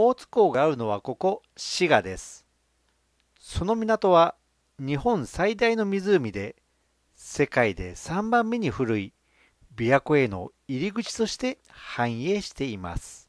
大津港があるのはここ滋賀ですその港は日本最大の湖で世界で3番目に古い琵琶湖への入り口として繁栄しています